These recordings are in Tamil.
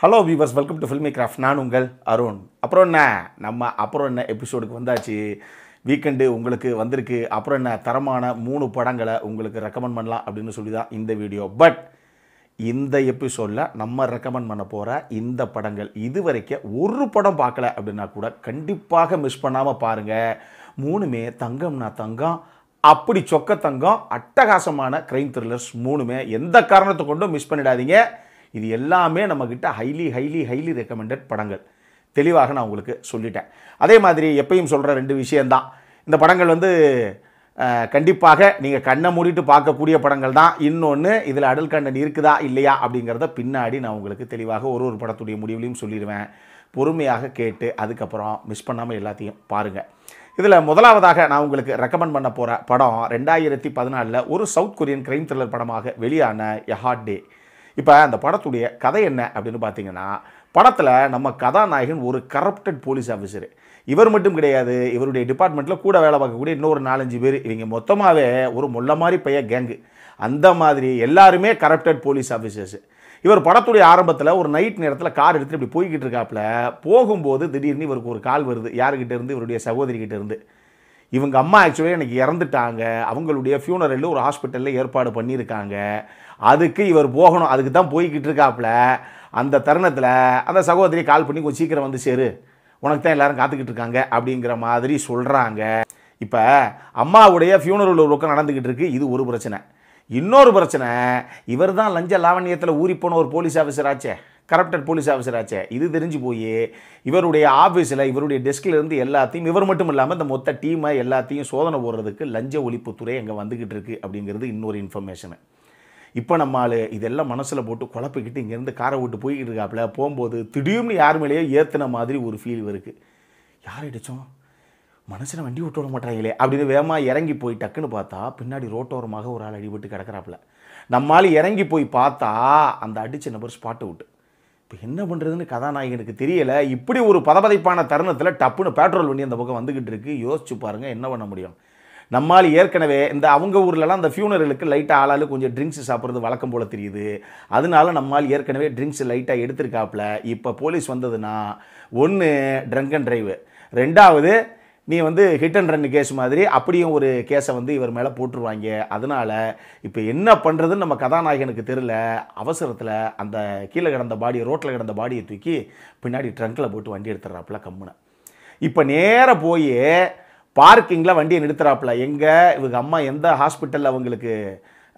hello viewers welcome to filmy craft நான் உங்கள் அருண் அப்புறம் என்ன நம்ம அப்புறம் என்ன எபிசோடுக்கு வந்தாச்சு வீக்கெண்டு உங்களுக்கு வந்திருக்கு அப்புறம் என்ன தரமான மூணு படங்களை உங்களுக்கு ரெக்கமெண்ட் பண்ணலாம் அப்படின்னு சொல்லி தான் இந்த வீடியோ பட் இந்த எபிசோடில் நம்ம ரெக்கமெண்ட் பண்ண போகிற இந்த படங்கள் இது வரைக்கும் ஒரு படம் பார்க்கல அப்படின்னா கூட கண்டிப்பாக மிஸ் பண்ணாமல் பாருங்கள் மூணுமே தங்கம்னா தங்கம் அப்படி சொக்க தங்கம் அட்டகாசமான க்ரைம் த்ரில்லர்ஸ் மூணுமே எந்த காரணத்தை கொண்டும் மிஸ் பண்ணிடாதீங்க இது எல்லாமே நம்மக்கிட்ட ஹைலி ஹைலி ஹைலி ரெக்கமெண்டட் படங்கள் தெளிவாக நான் உங்களுக்கு சொல்லிட்டேன் அதே மாதிரி எப்பயும் சொல்கிற ரெண்டு விஷயந்தான் இந்த படங்கள் வந்து கண்டிப்பாக நீங்கள் கண்ணை மூடிட்டு பார்க்கக்கூடிய படங்கள் தான் இன்னொன்று இதில் அடல் கண்டன் இருக்குதா இல்லையா அப்படிங்கிறத பின்னாடி நான் உங்களுக்கு தெளிவாக ஒரு ஒரு படத்துடைய முடிவுலையும் சொல்லிடுவேன் பொறுமையாக கேட்டு அதுக்கப்புறம் மிஸ் பண்ணாமல் எல்லாத்தையும் பாருங்கள் இதில் முதலாவதாக நான் உங்களுக்கு ரெக்கமெண்ட் பண்ண போகிற படம் ரெண்டாயிரத்தி பதினாலில் ஒரு சவுத் கொரியன் கிரைம் த்ரில்லர் படமாக வெளியான யஹாட் டே இப்போ அந்த படத்துடைய கதை என்ன அப்படின்னு பார்த்தீங்கன்னா படத்தில் நம்ம கதாநாயகன் ஒரு கரப்டட் போலீஸ் ஆஃபீஸர் இவர் மட்டும் கிடையாது இவருடைய டிபார்ட்மெண்ட்டில் கூட வேலை பார்க்கக்கூடிய இன்னொரு நாலஞ்சு பேர் இவங்க மொத்தமாகவே ஒரு முள்ள மாதிரி பைய கேங்கு அந்த மாதிரி எல்லாருமே கரப்டட் போலீஸ் ஆஃபீஸர்ஸ் இவர் படத்துடைய ஆரம்பத்தில் ஒரு நைட் நேரத்தில் கார் எடுத்துட்டு இப்படி போய்கிட்டு இருக்காப்புல போகும்போது திடீர்னு இவருக்கு ஒரு கால் வருது யாருக்கிட்ட இருந்து இவருடைய சகோதரிக்கிட்ட இருந்து இவங்க அம்மா ஆக்சுவலி எனக்கு இறந்துட்டாங்க அவங்களுடைய ஃபியூனரில் ஒரு ஹாஸ்பிட்டலில் ஏற்பாடு பண்ணியிருக்காங்க அதுக்கு இவர் போகணும் அதுக்கு தான் போய்கிட்டு இருக்காப்புல அந்த தருணத்தில் அந்த சகோதரி கால் பண்ணி கொஞ்சம் சீக்கிரம் வந்து சேரு உனக்கு தான் எல்லாரும் காத்துக்கிட்டு இருக்காங்க அப்படிங்கிற மாதிரி சொல்கிறாங்க இப்போ அம்மாவுடைய ஃபியூனரல் ஒரு பக்கம் நடந்துக்கிட்டு இருக்குது இது ஒரு பிரச்சனை இன்னொரு பிரச்சனை இவர் தான் லஞ்ச லாவண்யத்தில் ஊறிப்போன ஒரு போலீஸ் ஆஃபீஸர் ஆச்சே கரப்டட் போலீஸ் ஆஃபீஸர் ஆச்சே இது தெரிஞ்சு போய் இவருடைய ஆஃபீஸில் இவருடைய டெஸ்கில் இருந்து எல்லாத்தையும் இவர் மட்டும் இல்லாமல் இந்த மொத்த டீமை எல்லாத்தையும் சோதனை போடுறதுக்கு லஞ்ச ஒழிப்புத்துறை அங்கே வந்துக்கிட்டு இருக்குது அப்படிங்கிறது இன்னொரு இன்ஃபர்மேஷனு இப்போ நம்ம ஆள் இதெல்லாம் மனசில் போட்டு குழப்பிக்கிட்டு இங்கேருந்து காரை விட்டு போய்கிட்டு இருக்காப்புல போகும்போது திடீர்னு யார் மேலேயோ ஏற்றின மாதிரி ஒரு ஃபீல் இருக்குது யார் அடித்தோம் மனசில் வண்டி விட்டு விட மாட்டாங்களே அப்படின்னு வேகமாக இறங்கி போய் டக்குன்னு பார்த்தா பின்னாடி ரோட்டோரமாக ஒரு ஆள் அடிபட்டு கிடக்கிறாப்புல நம்மால் இறங்கி போய் பார்த்தா அந்த அடித்த நபர் ஸ்பாட்டு விட்டு இப்போ என்ன பண்ணுறதுன்னு கதாநாயகனுக்கு தெரியலை இப்படி ஒரு பதபதைப்பான தருணத்தில் டப்புன்னு பெட்ரோல் வண்டி அந்த பக்கம் வந்துக்கிட்டு இருக்கு யோசிச்சு பாருங்கள் என்ன பண்ண முடியும் நம்மால் ஏற்கனவே இந்த அவங்க ஊர்லலாம் அந்த ஃபியூனரலுக்கு லைட்டாக ஆளாலும் கொஞ்சம் ட்ரிங்க்ஸ் சாப்பிட்றது வழக்கம் போல் தெரியுது அதனால நம்மால் ஏற்கனவே ட்ரிங்க்ஸ் லைட்டாக எடுத்திருக்காப்புல இப்போ போலீஸ் வந்ததுன்னா ஒன்று ட்ரங்க் அண்ட் ட்ரைவு ரெண்டாவது நீ வந்து ஹிட் அண்ட் ரன் கேஸ் மாதிரி அப்படியும் ஒரு கேஸை வந்து இவர் மேலே போட்டுருவாங்க அதனால் இப்போ என்ன பண்ணுறதுன்னு நம்ம கதாநாயகனுக்கு தெரில அவசரத்தில் அந்த கீழே கிடந்த பாடியை ரோட்டில் கிடந்த பாடியை தூக்கி பின்னாடி ட்ரங்க்கில் போட்டு வண்டி எடுத்துடுறாப்புல கம்முனை இப்போ நேராக போய் பார்க்கிங்கில் வண்டியை நிறுத்துறாப்புல எங்கே இவங்க அம்மா எந்த ஹாஸ்பிட்டலில் அவங்களுக்கு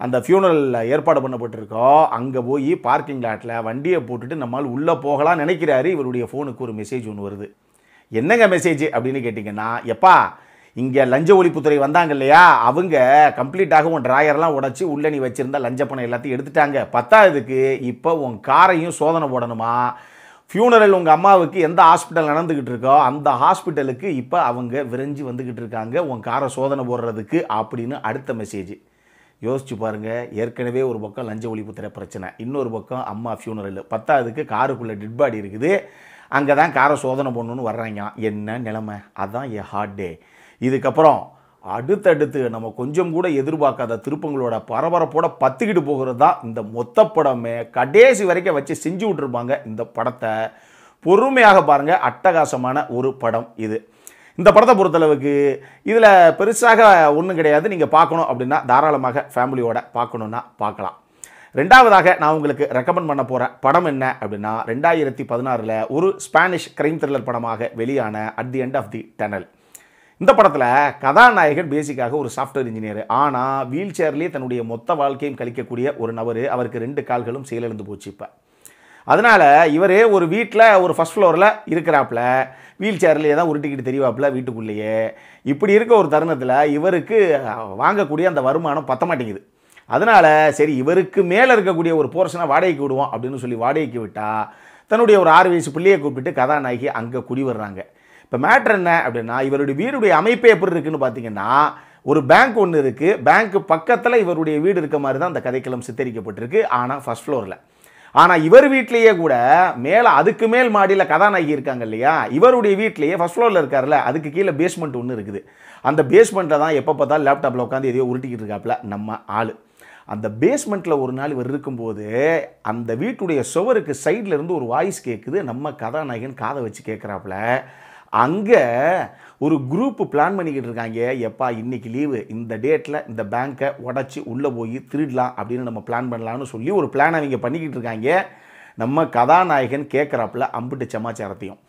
அந்த ஃபியூனரலில் ஏற்பாடு பண்ணப்பட்டிருக்கோ அங்கே போய் பார்க்கிங் லாட்டில் வண்டியை போட்டுட்டு நம்மால் உள்ளே போகலாம் நினைக்கிறாரு இவருடைய ஃபோனுக்கு ஒரு மெசேஜ் ஒன்று வருது என்னங்க மெசேஜ் அப்படின்னு கேட்டிங்கன்னா எப்பா இங்கே லஞ்ச ஒழிப்புத்துறை வந்தாங்க இல்லையா அவங்க கம்ப்ளீட்டாக உன் ட்ராயர்லாம் உடச்சி உள்ளே நீ வச்சுருந்த லஞ்ச பணம் எல்லாத்தையும் எடுத்துட்டாங்க பத்தாவதுக்கு இப்போ உன் காரையும் சோதனை போடணுமா ஃபியூனரல் உங்கள் அம்மாவுக்கு எந்த ஹாஸ்பிட்டல் நடந்துக்கிட்டு இருக்கோ அந்த ஹாஸ்பிட்டலுக்கு இப்போ அவங்க விரைஞ்சி வந்துக்கிட்டு இருக்காங்க உன் காரை சோதனை போடுறதுக்கு அப்படின்னு அடுத்த மெசேஜ் யோசிச்சு பாருங்கள் ஏற்கனவே ஒரு பக்கம் லஞ்ச ஒழிப்புத்துறை பிரச்சனை இன்னொரு பக்கம் அம்மா ஃபியூனரல் பத்தாவதுக்கு காருக்குள்ளே டெட் பாடி இருக்குது அங்கே தான் காரை சோதனை பண்ணணுன்னு வர்றாங்க என்ன நிலமை அதான் ஏ ஹார்ட் டே இதுக்கப்புறம் அடுத்தடுத்து நம்ம கொஞ்சம் கூட எதிர்பார்க்காத திருப்பங்களோட பரபரப்போட பத்துக்கிட்டு போகிறது தான் இந்த மொத்த படமே கடைசி வரைக்கும் வச்சு செஞ்சு விட்ருப்பாங்க இந்த படத்தை பொறுமையாக பாருங்கள் அட்டகாசமான ஒரு படம் இது இந்த படத்தை பொறுத்தளவுக்கு இதில் பெருசாக ஒன்றும் கிடையாது நீங்கள் பார்க்கணும் அப்படின்னா தாராளமாக ஃபேமிலியோட பார்க்கணுன்னா பார்க்கலாம் ரெண்டாவதாக நான் உங்களுக்கு ரெக்கமெண்ட் பண்ண போகிற படம் என்ன அப்படின்னா ரெண்டாயிரத்தி பதினாறில் ஒரு ஸ்பானிஷ் கிரைம் த்ரில்லர் படமாக வெளியான at the end of the tunnel இந்த படத்தில் கதாநாயகன் பேசிக்காக ஒரு சாஃப்ட்வேர் இன்ஜினியர் ஆனால் வீல் சேர்லேயே தன்னுடைய மொத்த வாழ்க்கையும் கழிக்கக்கூடிய ஒரு நபர் அவருக்கு ரெண்டு கால்களும் செயலிழந்து போச்சு இப்போ அதனால் இவர் ஒரு வீட்டில் ஒரு ஃபஸ்ட் ஃப்ளோரில் இருக்கிறாப்புல வீல் சேர்லேயே தான் உருட்டிக்கிட்டு தெரியவாப்புல வீட்டுக்குள்ளேயே இப்படி இருக்க ஒரு தருணத்தில் இவருக்கு வாங்கக்கூடிய அந்த வருமானம் பத்த மாட்டேங்குது அதனால் சரி இவருக்கு மேலே இருக்கக்கூடிய ஒரு போர்ஷனை வாடகைக்கு விடுவோம் அப்படின்னு சொல்லி வாடகைக்கு விட்டால் தன்னுடைய ஒரு ஆறு வயசு பிள்ளையை கூப்பிட்டு கதாநாயகி அங்கே குடி வர்றாங்க இப்போ மேட்ரு என்ன அப்படின்னா இவருடைய வீடுடைய அமைப்பே எப்படி இருக்குன்னு பார்த்தீங்கன்னா ஒரு பேங்க் ஒன்று இருக்குது பேங்க் பக்கத்தில் இவருடைய வீடு இருக்க மாதிரி தான் அந்த கதைக்களம் சித்தரிக்கப்பட்டிருக்கு ஆனால் ஃபஸ்ட் ஃப்ளோரில் ஆனால் இவர் வீட்லேயே கூட மேலே அதுக்கு மேல் மாடியில் கதாநாயகி இருக்காங்க இல்லையா இவருடைய வீட்லேயே ஃபஸ்ட் ஃப்ளோரில் இருக்கார்ல அதுக்கு கீழே பேஸ்மெண்ட் ஒன்று இருக்குது அந்த பேஸ்மெண்ட்டில் தான் எப்போ பார்த்தாலும் லேப்டாப்பில் உட்காந்து எதையோ உருட்டிக்கிட்டு இருக்காப்புல நம்ம ஆள் அந்த பேஸ்மெண்ட்டில் ஒரு நாள் இவர் இருக்கும்போது அந்த வீட்டுடைய சுவருக்கு சைடில் இருந்து ஒரு வாய்ஸ் கேட்குது நம்ம கதாநாயகன் காதை வச்சு கேட்குறாப்புல அங்கே ஒரு குரூப் பிளான் பண்ணிக்கிட்டு இருக்காங்க எப்பா இன்றைக்கி லீவு இந்த டேட்டில் இந்த பேங்க்கை உடச்சி உள்ளே போய் திருடலாம் அப்படின்னு நம்ம பிளான் பண்ணலாம்னு சொல்லி ஒரு பிளான் அவங்க பண்ணிக்கிட்டு இருக்காங்க நம்ம கதாநாயகன் கேட்குறாப்பில் அம்புட்டு சமாச்சாரத்தையும்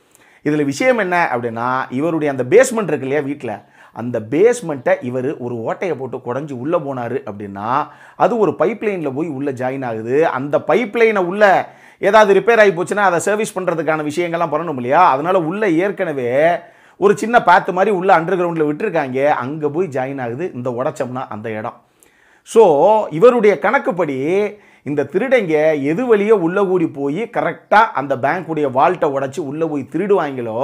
இதில் விஷயம் என்ன அப்படின்னா இவருடைய அந்த பேஸ்மெண்ட் இருக்கு இல்லையா வீட்டில் அந்த பேஸ்மெண்ட்டை இவர் ஒரு ஓட்டையை போட்டு குடஞ்சி உள்ளே போனார் அப்படின்னா அது ஒரு பைப் போய் உள்ளே ஜாயின் ஆகுது அந்த பைப் லைனை உள்ளே ஏதாவது ரிப்பேர் ஆகி போச்சுன்னா அதை சர்வீஸ் பண்ணுறதுக்கான விஷயங்கள்லாம் பண்ணணும் இல்லையா அதனால் உள்ளே ஏற்கனவே ஒரு சின்ன பாத்து மாதிரி உள்ளே அண்டர் கிரவுண்டில் விட்டுருக்காங்க அங்கே போய் ஜாயின் ஆகுது இந்த உடச்சம்னா அந்த இடம் ஸோ இவருடைய கணக்குப்படி இந்த திருடைங்க எது வழியோ உள்ளே கூடி போய் கரெக்டாக அந்த பேங்க்குடைய வால்ட்டை உடச்சி உள்ளே போய் திருடுவாங்களோ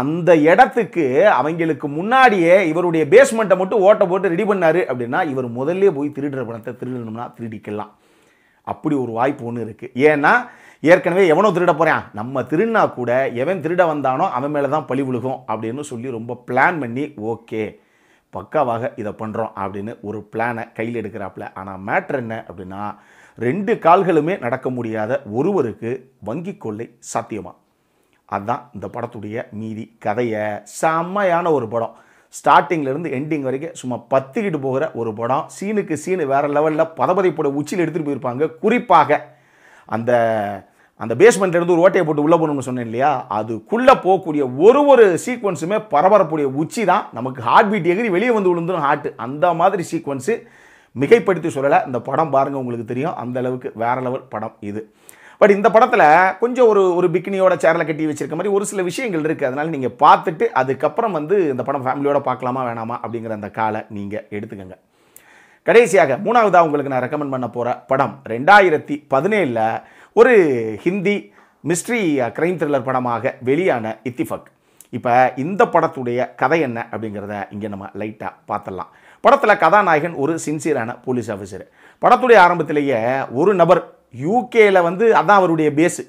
அந்த இடத்துக்கு அவங்களுக்கு முன்னாடியே இவருடைய பேஸ்மெண்ட்டை மட்டும் ஓட்டை போட்டு ரெடி பண்ணார் அப்படின்னா இவர் முதல்ல போய் திருடுற பணத்தை திருடணும்னா திருடிக்கலாம் அப்படி ஒரு வாய்ப்பு ஒன்று இருக்குது ஏன்னா ஏற்கனவே எவனோ திருட போகிறான் நம்ம திருடினா கூட எவன் திருட வந்தானோ அவன் மேலே தான் பழி விழுகும் அப்படின்னு சொல்லி ரொம்ப பிளான் பண்ணி ஓகே பக்காவாக இதை பண்ணுறோம் அப்படின்னு ஒரு பிளானை கையில் எடுக்கிறாப்புல ஆனால் மேட்ரு என்ன அப்படின்னா ரெண்டு கால்களுமே நடக்க முடியாத ஒருவருக்கு வங்கி கொள்ளை சாத்தியமாக அதுதான் இந்த படத்துடைய மீதி கதையை செம்மையான ஒரு படம் ஸ்டார்டிங்லேருந்து எண்டிங் வரைக்கும் சும்மா பத்துக்கிட்டு போகிற ஒரு படம் சீனுக்கு சீனு வேறு லெவலில் பதபதிப்போட உச்சியில் எடுத்துகிட்டு போயிருப்பாங்க குறிப்பாக அந்த அந்த பேஸ்மெண்ட்லேருந்து ஒரு ஓட்டையை போட்டு உள்ளே போகணும்னு சொன்னேன் இல்லையா அதுக்குள்ளே போகக்கூடிய ஒரு ஒரு சீக்வன்ஸுமே பரபரப்புடைய உச்சி தான் நமக்கு ஹார்ட் பீட் எகிரி வெளியே வந்து விழுந்துடும் ஹார்ட் அந்த மாதிரி சீக்வன்ஸு மிகைப்படுத்தி சொல்லலை இந்த படம் பாருங்கள் உங்களுக்கு தெரியும் அந்த அளவுக்கு வேறு லெவல் படம் இது பட் இந்த படத்தில் கொஞ்சம் ஒரு ஒரு பிக்னியோட சேரில் கட்டி வச்சிருக்க மாதிரி ஒரு சில விஷயங்கள் இருக்குது அதனால் நீங்கள் பார்த்துட்டு அதுக்கப்புறம் வந்து இந்த படம் ஃபேமிலியோட பார்க்கலாமா வேணாமா அப்படிங்கிற அந்த காலை நீங்கள் எடுத்துக்கோங்க கடைசியாக மூணாவதாக உங்களுக்கு நான் ரெக்கமெண்ட் பண்ண போகிற படம் ரெண்டாயிரத்தி பதினேழில் ஒரு ஹிந்தி மிஸ்ட்ரி க்ரைம் த்ரில்லர் படமாக வெளியான இத்திஃபக் இப்போ இந்த படத்துடைய கதை என்ன அப்படிங்கிறத இங்கே நம்ம லைட்டாக பார்த்துடலாம் படத்தில் கதாநாயகன் ஒரு சின்சியரான போலீஸ் ஆஃபீஸர் படத்துடைய ஆரம்பத்திலேயே ஒரு நபர் யூகேல வந்து அதான் அவருடைய பேஸு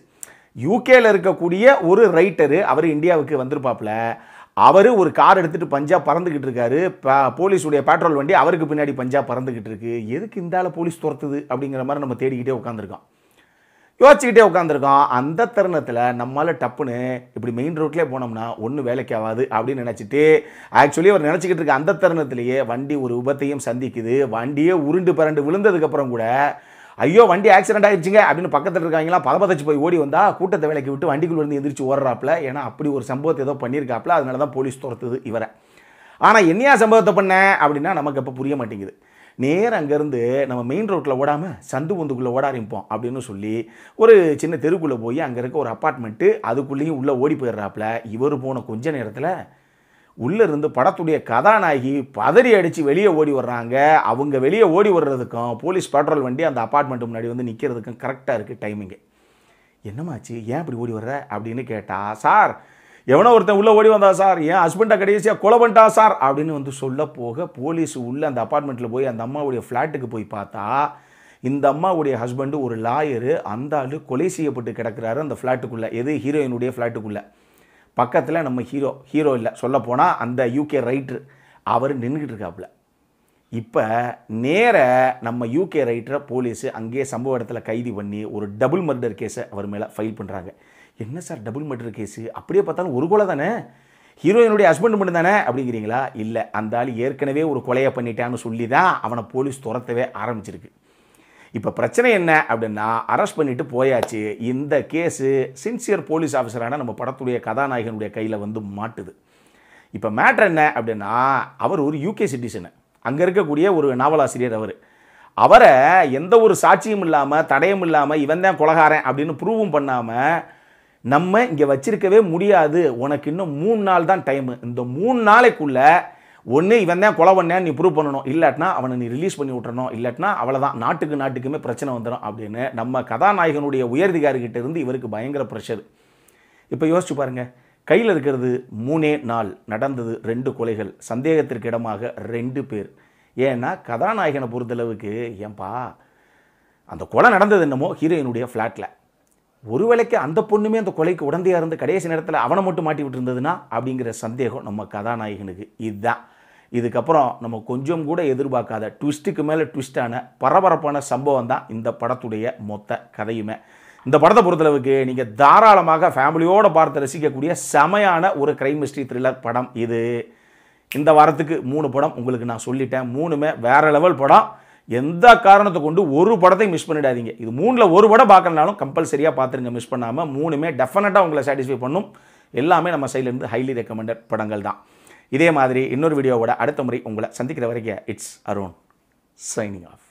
யூகேல இருக்கக்கூடிய ஒரு ரைட்டரு அவர் இந்தியாவுக்கு வந்திருப்பாப்புல அவர் ஒரு கார் எடுத்துகிட்டு பஞ்சாப் பறந்துக்கிட்டு இருக்காரு போலீஸுடைய பெட்ரோல் வண்டி அவருக்கு பின்னாடி பஞ்சாப் பறந்துக்கிட்டு இருக்கு எதுக்கு இந்த ஆள் போலீஸ் துரத்துது அப்படிங்கிற மாதிரி நம்ம தேடிக்கிட்டே உட்காந்துருக்கோம் யோசிச்சுக்கிட்டே உட்காந்துருக்கோம் அந்த தருணத்தில் நம்மளால் டப்புன்னு இப்படி மெயின் ரோட்லேயே போனோம்னா ஒன்றும் வேலைக்கு ஆகாது அப்படின்னு நினச்சிட்டு ஆக்சுவலி அவர் நினச்சிக்கிட்டு இருக்க அந்த தருணத்திலேயே வண்டி ஒரு விபத்தையும் சந்திக்குது வண்டியே உருண்டு பரண்டு விழுந்ததுக்கப்புறம் கூட ஐயோ வண்டி ஆக்சிடென்ட் ஆயிடுச்சுங்க அப்படின்னு பக்கத்தில் இருக்காங்களா பதபதச்சு போய் ஓடி வந்தால் கூட்டத்தை வேலைக்கு விட்டு வண்டிக்குள் இருந்து எந்திரிச்சு ஓடுறாப்புல ஏன்னா அப்படி ஒரு சம்பவத்தை ஏதோ பண்ணியிருக்காப்புல அதனால தான் போலீஸ் துரத்துது இவரை ஆனால் என்னையா சம்பவத்தை பண்ண அப்படின்னா நமக்கு எப்போ புரிய மாட்டேங்குது நேர் அங்கேருந்து நம்ம மெயின் ரோட்டில் ஓடாமல் சந்து பொந்துக்குள்ளே ஓட ஆரம்பிப்போம் அப்படின்னு சொல்லி ஒரு சின்ன தெருக்குள்ளே போய் அங்கே இருக்க ஒரு அப்பார்ட்மெண்ட்டு அதுக்குள்ளேயும் உள்ளே ஓடி போயிடுறாப்புல இவர் போன கொஞ்ச நேரத்தில் உள்ளே இருந்து படத்துடைய கதாநாயகி பதறி அடித்து வெளியே ஓடி வர்றாங்க அவங்க வெளியே ஓடி வர்றதுக்கும் போலீஸ் பெட்ரோல் வண்டி அந்த அப்பார்ட்மெண்ட் முன்னாடி வந்து நிற்கிறதுக்கும் கரெக்டாக இருக்குது டைமிங்கு என்னமாச்சு ஏன் இப்படி ஓடி வர்ற அப்படின்னு கேட்டால் சார் எவனோ ஒருத்தன் உள்ளே ஓடி வந்தா சார் ஏன் ஹஸ்பண்டை கடைசியாக கொலை பண்ணிட்டா சார் அப்படின்னு வந்து சொல்ல போக போலீஸ் உள்ளே அந்த அப்பார்ட்மெண்ட்டில் போய் அந்த அம்மாவுடைய ஃப்ளாட்டுக்கு போய் பார்த்தா இந்த அம்மாவுடைய ஹஸ்பண்டு ஒரு லாயரு அந்த ஆள் கொலை செய்யப்பட்டு கிடக்கிறாரு அந்த ஃப்ளாட்டுக்குள்ளே எது ஹீரோயினுடைய ஃப்ளாட்டுக்குள்ளே பக்கத்தில் நம்ம ஹீரோ ஹீரோ இல்லை சொல்லப்போனால் அந்த யூகே ரைட்ரு அவர் நின்றுக்கிட்டு இருக்காப்புல இப்போ நேர நம்ம யூகே ரைட்டரை போலீஸ் அங்கேயே சம்பவ இடத்துல கைது பண்ணி ஒரு டபுள் மர்டர் கேஸை அவர் மேலே ஃபைல் பண்ணுறாங்க என்ன சார் டபுள் மர்டர் கேஸு அப்படியே பார்த்தாலும் ஒரு கொலை தானே ஹீரோயினுடைய ஹஸ்பண்ட் மட்டும் தானே அப்படிங்கிறீங்களா இல்லை அந்த ஆள் ஏற்கனவே ஒரு கொலையை பண்ணிட்டான்னு சொல்லி தான் அவனை போலீஸ் துரத்தவே ஆரம்பிச்சிருக்கு இப்போ பிரச்சனை என்ன அப்படின்னா அரெஸ்ட் பண்ணிட்டு போயாச்சு இந்த கேஸு சின்சியர் போலீஸ் ஆஃபீஸரான நம்ம படத்துடைய கதாநாயகனுடைய கையில் வந்து மாட்டுது இப்போ மேட்ரு என்ன அப்படின்னா அவர் ஒரு யூகே சிட்டிசனு அங்கே இருக்கக்கூடிய ஒரு நாவலாசிரியர் அவர் அவரை எந்த ஒரு சாட்சியும் இல்லாமல் தடையும் இல்லாமல் இவன் தான் கொலகாரன் அப்படின்னு ப்ரூவும் பண்ணாமல் நம்ம இங்கே வச்சிருக்கவே முடியாது உனக்கு இன்னும் மூணு நாள் தான் டைமு இந்த மூணு நாளைக்குள்ளே ஒன்று இவன் தான் கொலை பண்ணேன் நீ ப்ரூவ் பண்ணணும் இல்லாட்டினா அவனை நீ ரிலீஸ் பண்ணி விட்டுறணும் இல்லாட்டினா அவ்வளோதான் நாட்டுக்கு நாட்டுக்குமே பிரச்சனை வந்துடும் அப்படின்னு நம்ம கதாநாயகனுடைய உயரதிகாரிகிட்ட இருந்து இவருக்கு பயங்கர ப்ரெஷர் இப்போ யோசிச்சு பாருங்கள் கையில் இருக்கிறது மூணே நாள் நடந்தது ரெண்டு கொலைகள் சந்தேகத்திற்கு இடமாக ரெண்டு பேர் ஏன்னா கதாநாயகனை பொறுத்தளவுக்கு ஏன்பா அந்த கொலை நடந்தது என்னமோ ஹீரோயினுடைய ஃப்ளாட்டில் ஒருவேளைக்கு அந்த பொண்ணுமே அந்த கொலைக்கு உடந்தையாக இருந்து கடைசி நேரத்தில் அவனை மட்டும் மாட்டி விட்டுருந்ததுன்னா அப்படிங்கிற சந்தேகம் நம்ம கதாநாயகனுக்கு இதுதான் இதுக்கப்புறம் நம்ம கொஞ்சம் கூட எதிர்பார்க்காத ட்விஸ்ட்டுக்கு மேலே ட்விஸ்டான பரபரப்பான சம்பவம் தான் இந்த படத்துடைய மொத்த கதையுமே இந்த படத்தை பொறுத்தளவுக்கு நீங்கள் தாராளமாக ஃபேமிலியோடு பார்த்து ரசிக்கக்கூடிய செமையான ஒரு கிரைம் மிஸ்ட்ரி த்ரில்லர் படம் இது இந்த வாரத்துக்கு மூணு படம் உங்களுக்கு நான் சொல்லிட்டேன் மூணுமே வேறு லெவல் படம் எந்த காரணத்தை கொண்டு ஒரு படத்தை மிஸ் பண்ணிடாதீங்க இது மூணில் ஒரு படம் பார்க்கலனாலும் கம்பல்சரியாக பார்த்துருங்க மிஸ் பண்ணாமல் மூணுமே டெஃபினட்டாக உங்களை சாட்டிஸ்ஃபை பண்ணும் எல்லாமே நம்ம சைட்லேருந்து ஹைலி ரெக்கமெண்டட் படங்கள் தான் இதே மாதிரி இன்னொரு வீடியோவோட அடுத்த முறை உங்களை சந்திக்கிற வரைக்கும் இட்ஸ் அருண் சைனிங் ஆஃப்